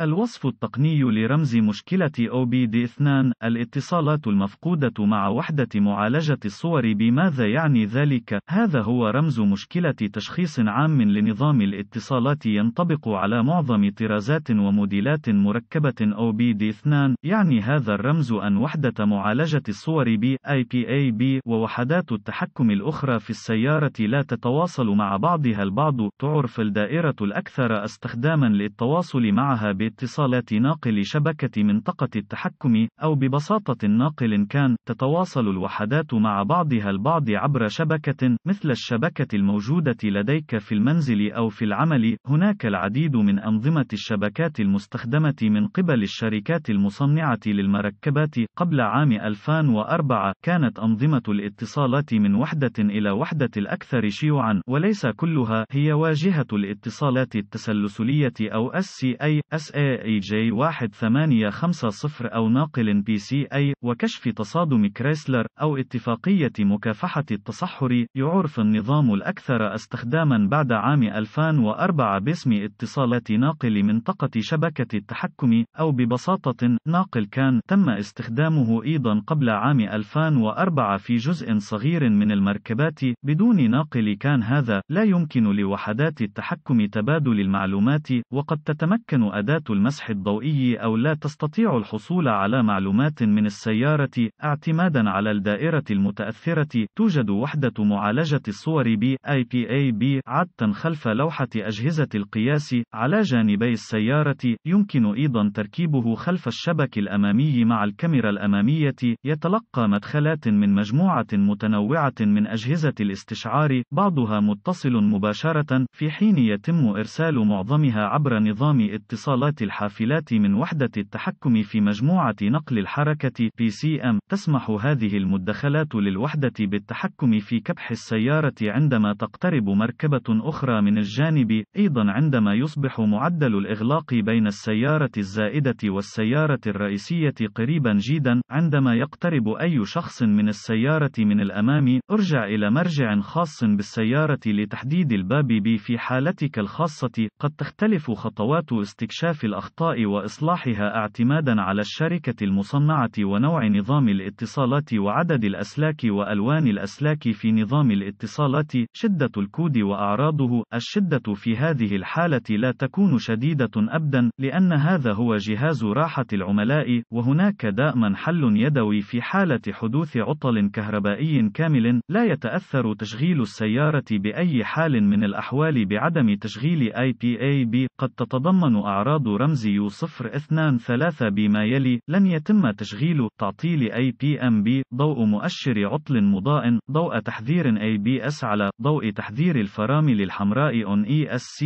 الوصف التقني لرمز مشكلة OBD2 الاتصالات المفقودة مع وحدة معالجة الصور بماذا يعني ذلك؟ هذا هو رمز مشكلة تشخيص عام لنظام الاتصالات ينطبق على معظم طرازات وموديلات مركبة OBD2 يعني هذا الرمز أن وحدة معالجة الصور B IPAB ووحدات التحكم الأخرى في السيارة لا تتواصل مع بعضها البعض تعرف الدائرة الأكثر استخداما للتواصل معها ب اتصالات ناقل شبكة منطقة التحكم، أو ببساطة ناقل كان، تتواصل الوحدات مع بعضها البعض عبر شبكة، مثل الشبكة الموجودة لديك في المنزل أو في العمل. هناك العديد من أنظمة الشبكات المستخدمة من قبل الشركات المصنعة للمركبات. قبل عام 2004 كانت أنظمة الاتصالات من وحدة إلى وحدة الأكثر شيوعًا، وليس كلها هي واجهة الاتصالات التسلسلية أو SCA. AAJ1850 أو ناقل PCA وكشف تصادم كريسلر أو اتفاقية مكافحة التصحر يعرف النظام الأكثر استخداما بعد عام 2004 باسم اتصالات ناقل منطقة شبكة التحكم أو ببساطة ناقل كان تم استخدامه أيضا قبل عام 2004 في جزء صغير من المركبات بدون ناقل كان هذا لا يمكن لوحدات التحكم تبادل المعلومات وقد تتمكن أداة المسح الضوئي أو لا تستطيع الحصول على معلومات من السيارة اعتمادا على الدائرة المتأثرة توجد وحدة معالجة الصور IPA IPAB عادة خلف لوحة أجهزة القياس على جانبي السيارة يمكن أيضا تركيبه خلف الشبك الأمامي مع الكاميرا الأمامية يتلقى مدخلات من مجموعة متنوعة من أجهزة الاستشعار بعضها متصل مباشرة في حين يتم إرسال معظمها عبر نظام اتصالات الحافلات من وحدة التحكم في مجموعة نقل الحركة PCM تسمح هذه المدخلات للوحدة بالتحكم في كبح السيارة عندما تقترب مركبة أخرى من الجانب أيضا عندما يصبح معدل الإغلاق بين السيارة الزائدة والسيارة الرئيسية قريبا جدا عندما يقترب أي شخص من السيارة من الأمام ارجع إلى مرجع خاص بالسيارة لتحديد الباب B في حالتك الخاصة قد تختلف خطوات استكشاف الأخطاء وإصلاحها اعتمادا على الشركة المصنعة ونوع نظام الاتصالات وعدد الأسلاك وألوان الأسلاك في نظام الاتصالات شدة الكود وأعراضه الشدة في هذه الحالة لا تكون شديدة أبدا لأن هذا هو جهاز راحة العملاء وهناك دائما حل يدوي في حالة حدوث عطل كهربائي كامل لا يتأثر تشغيل السيارة بأي حال من الأحوال بعدم تشغيل IPAB قد تتضمن أعراض رمز رمزي 023 بما يلي لن يتم تشغيل تعطيل أي بي أم بي ضوء مؤشر عطل مضاء ضوء تحذير أي بي اس على ضوء تحذير الفرامل الحمراء on ESC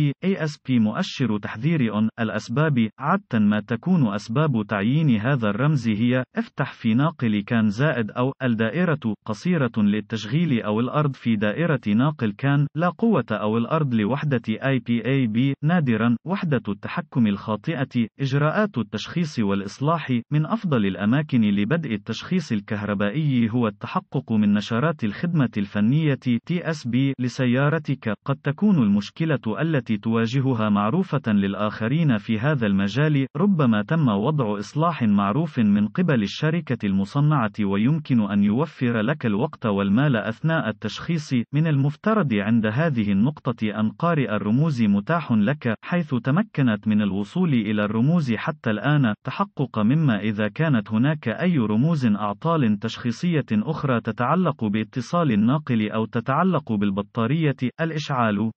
بي مؤشر تحذير on الأسباب عادة ما تكون أسباب تعيين هذا الرمز هي افتح في ناقل كان زائد أو الدائرة قصيرة للتشغيل أو الأرض في دائرة ناقل كان لا قوة أو الأرض لوحدة IPAB نادرا وحدة التحكم الخاصة الخاطئة إجراءات التشخيص والإصلاح من أفضل الأماكن لبدء التشخيص الكهربائي هو التحقق من نشرات الخدمة الفنية TSB لسيارتك قد تكون المشكلة التي تواجهها معروفة للآخرين في هذا المجال ربما تم وضع إصلاح معروف من قبل الشركة المصنعة ويمكن أن يوفر لك الوقت والمال أثناء التشخيص من المفترض عند هذه النقطة أن قارئ الرموز متاح لك حيث تمكنت من الوصول الوصول إلى الرموز حتى الآن تحقق مما إذا كانت هناك أي رموز أعطال تشخيصية أخرى تتعلق باتصال الناقل أو تتعلق بالبطارية الإشعال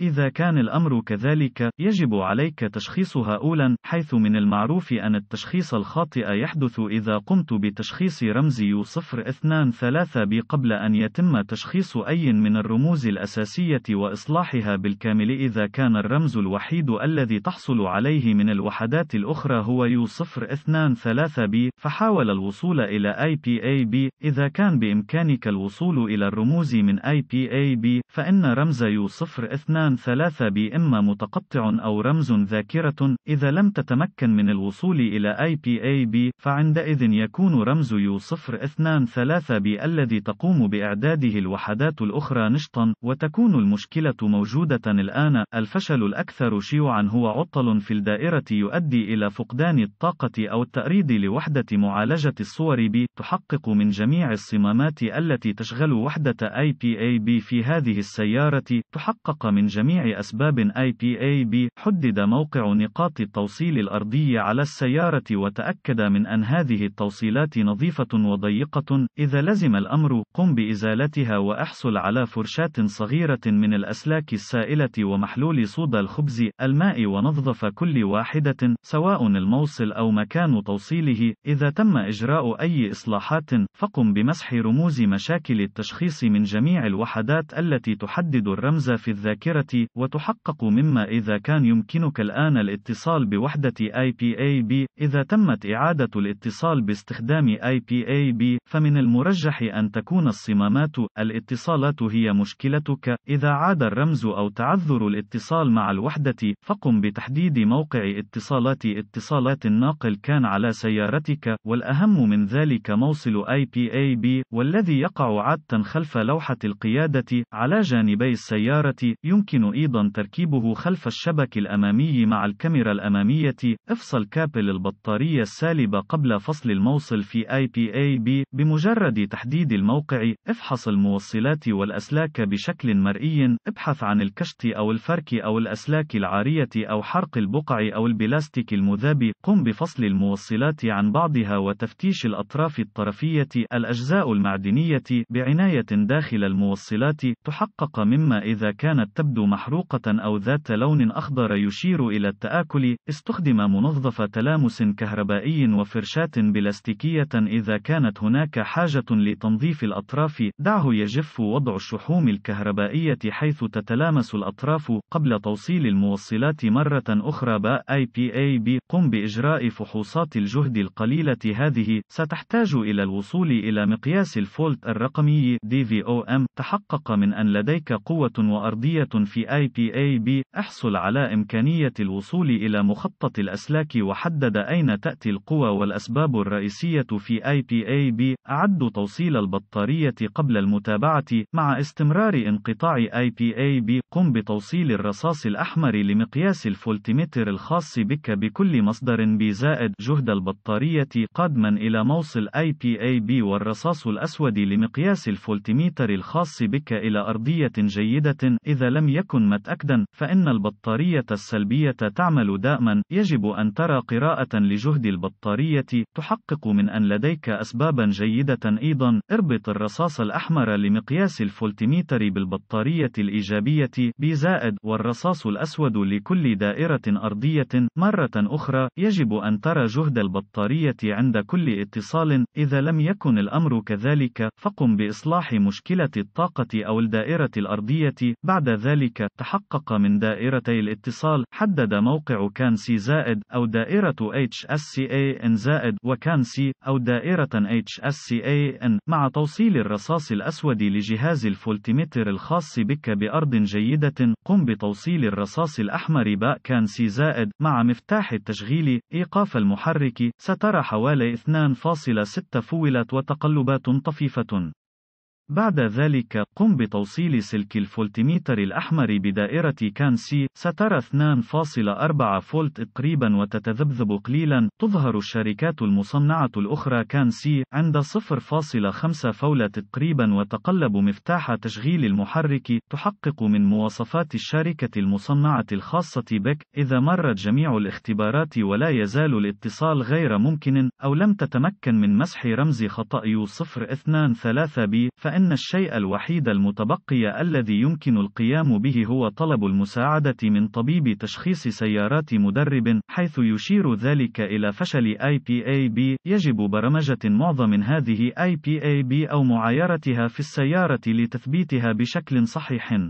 إذا كان الأمر كذلك، يجب عليك تشخيصها أولاً، حيث من المعروف أن التشخيص الخاطئ يحدث إذا قمت بتشخيص رمز U023 B قبل أن يتم تشخيص أي من الرموز الأساسية وإصلاحها بالكامل إذا كان الرمز الوحيد الذي تحصل عليه من الوحدات الأخرى هو U023 B، فحاول الوصول إلى IPAB، إذا كان بإمكانك الوصول إلى الرموز من IPAB، فإن رمز U023 أركان ثلاثة بإما متقطع أو رمز ذاكرة إذا لم تتمكن من الوصول إلى IPAB فعندئذ يكون رمز U023 B الذي تقوم بإعداده الوحدات الأخرى نشطا وتكون المشكلة موجودة الآن الفشل الأكثر شيوعا هو عطل في الدائرة يؤدي إلى فقدان الطاقة أو التأريد لوحدة معالجة الصور B تحقق من جميع الصمامات التي تشغل وحدة IPAB في هذه السيارة تحقق من جميع أسباب IPAB حدد موقع نقاط التوصيل الأرضية على السيارة وتأكد من أن هذه التوصيلات نظيفة وضيقة إذا لزم الأمر قم بإزالتها وأحصل على فرشاة صغيرة من الأسلاك السائلة ومحلول صودا الخبز الماء ونظف كل واحدة سواء الموصل أو مكان توصيله إذا تم إجراء أي إصلاحات فقم بمسح رموز مشاكل التشخيص من جميع الوحدات التي تحدد الرمز في الذاكرة التي وتحقق مما إذا كان يمكنك الآن الاتصال بوحدة IPAB، إذا تمت إعادة الاتصال باستخدام IPAB، فمن المرجح أن تكون الصمامات، الاتصالات هي مشكلتك، إذا عاد الرمز أو تعذر الاتصال مع الوحدة، فقم بتحديد موقع اتصالات اتصالات الناقل كان على سيارتك، والأهم من ذلك موصل IPAB، والذي يقع عادة خلف لوحة القيادة، على جانبي السيارة، يمكن يمكن أيضا تركيبه خلف الشبك الأمامي مع الكاميرا الأمامية افصل كابل البطارية السالبة قبل فصل الموصل في IPAB بمجرد تحديد الموقع افحص الموصلات والأسلاك بشكل مرئي ابحث عن الكشط أو الفرك أو الأسلاك العارية أو حرق البقع أو البلاستيك المذاب قم بفصل الموصلات عن بعضها وتفتيش الأطراف الطرفية الأجزاء المعدنية بعناية داخل الموصلات تحقق مما إذا كانت تبدو تبدو محروقة أو ذات لون أخضر يشير إلى التآكل. استخدم منظف تلامس كهربائي وفرشاة بلاستيكية إذا كانت هناك حاجة لتنظيف الأطراف. دعه يجف وضع الشحوم الكهربائية حيث تتلامس الأطراف قبل توصيل الموصلات مرة أخرى بـ IPAB. قم بإجراء فحوصات الجهد القليلة هذه. ستحتاج إلى الوصول إلى مقياس الفولت الرقمي DVOM. تحقق من أن لديك قوة وأرضية في IPAB، احصل على إمكانية الوصول إلى مخطط الأسلاك وحدد أين تأتي القوى والأسباب الرئيسية في IPAB، أعد توصيل البطارية قبل المتابعة، مع استمرار انقطاع IPAB، قم بتوصيل الرصاص الأحمر لمقياس الفولتيمتر الخاص بك بكل مصدر بزائد جهد البطارية قادما إلى موصل IPAB والرصاص الأسود لمقياس الفولتميتر الخاص بك إلى أرضية جيدة إذا لم يكن متأكدا، فإن البطارية السلبية تعمل دائما، يجب أن ترى قراءة لجهد البطارية، تحقق من أن لديك أسبابا جيدة أيضا، اربط الرصاص الأحمر لمقياس الفولتميتر بالبطارية الإيجابية B والرصاص الأسود لكل دائرة أرضية، مرة أخرى، يجب أن ترى جهد البطارية عند كل اتصال، إذا لم يكن الأمر كذلك، فقم بإصلاح مشكلة الطاقة أو الدائرة الأرضية، بعد ذلك ذلك تحقق من دائرتي الاتصال حدد موقع كان سي زائد أو دائرة HSCAN زائد وكان سي أو دائرة HSCAN مع توصيل الرصاص الأسود لجهاز الفولتيمتر الخاص بك بأرض جيدة قم بتوصيل الرصاص الأحمر باء كان سي زائد مع مفتاح التشغيل إيقاف المحرك سترى حوالي 2.6 فولت وتقلبات طفيفة بعد ذلك قم بتوصيل سلك الفولتميتر الأحمر بدائرة كان سي سترى 2.4 فولت تقريبا وتتذبذب قليلا تظهر الشركات المصنعة الأخرى كان سي عند 0.5 فولت تقريبا وتقلب مفتاح تشغيل المحرك تحقق من مواصفات الشركة المصنعة الخاصة بك إذا مرت جميع الاختبارات ولا يزال الاتصال غير ممكن أو لم تتمكن من مسح رمز خطأ U023B فإن أن الشيء الوحيد المتبقي الذي يمكن القيام به هو طلب المساعدة من طبيب تشخيص سيارات مدرب، حيث يشير ذلك إلى فشل IPAB. يجب برمجة معظم هذه IPAB أو معايرتها في السيارة لتثبيتها بشكل صحيح.